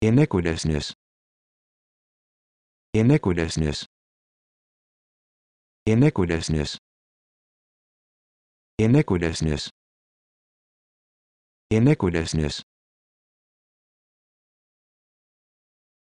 Iniquitousness. Iniquitousness. Iniquitousness. Iniquitousness. Iniquitousness.